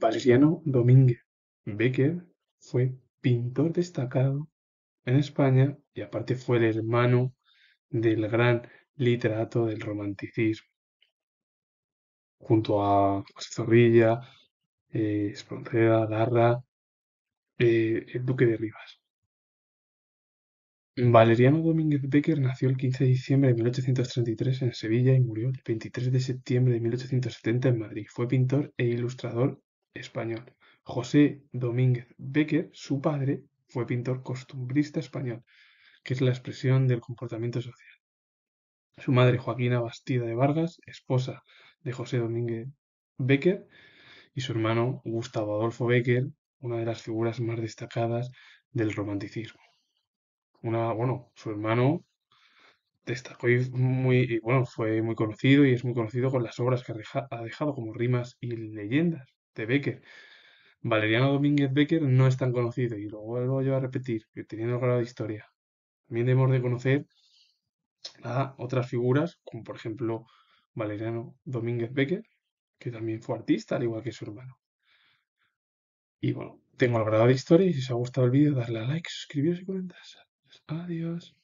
Valeriano Domínguez Becker fue pintor destacado en España y aparte fue el hermano del gran literato del romanticismo. Junto a José Zorrilla, eh, Espronceda, Larra, eh, el Duque de Rivas. Valeriano Domínguez Becker nació el 15 de diciembre de 1833 en Sevilla y murió el 23 de septiembre de 1870 en Madrid. Fue pintor e ilustrador español. José Domínguez Becker, su padre, fue pintor costumbrista español, que es la expresión del comportamiento social. Su madre, Joaquina Bastida de Vargas, esposa de José Domínguez Becker, y su hermano, Gustavo Adolfo Becker, una de las figuras más destacadas del romanticismo. Una, bueno, su hermano destacó y, muy, fue muy conocido y es muy conocido con las obras que ha dejado como Rimas y Leyendas, de Becker. Valeriano Domínguez Becker no es tan conocido y lo vuelvo yo a repetir, que teniendo el grado de historia. También debemos de conocer a otras figuras, como por ejemplo Valeriano Domínguez Becker, que también fue artista, al igual que su hermano. Y bueno, tengo el grado de historia y si os ha gustado el vídeo, darle a like, suscribiros y comentar. Adiós.